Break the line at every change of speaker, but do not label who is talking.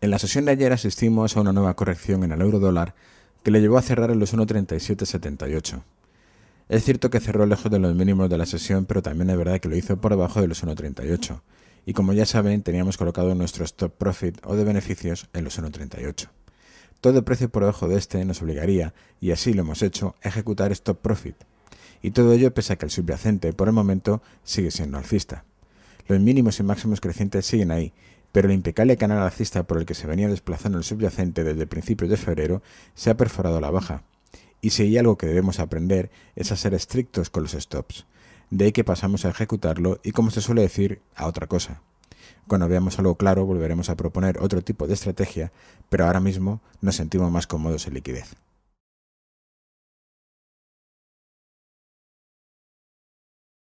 En la sesión de ayer asistimos a una nueva corrección en el euro dólar que le llevó a cerrar en los 1.3778. Es cierto que cerró lejos de los mínimos de la sesión, pero también es verdad que lo hizo por debajo de los 1.38. Y como ya saben, teníamos colocado nuestro stop profit o de beneficios en los 1.38. Todo precio por debajo de este nos obligaría, y así lo hemos hecho, a ejecutar stop profit. Y todo ello pese a que el subyacente, por el momento, sigue siendo alcista. Los mínimos y máximos crecientes siguen ahí, pero el impecable canal alcista por el que se venía desplazando el subyacente desde principios de febrero se ha perforado a la baja. Y si hay algo que debemos aprender es a ser estrictos con los stops. De ahí que pasamos a ejecutarlo y, como se suele decir, a otra cosa. Cuando veamos algo claro volveremos a proponer otro tipo de estrategia, pero ahora mismo nos sentimos más cómodos en liquidez.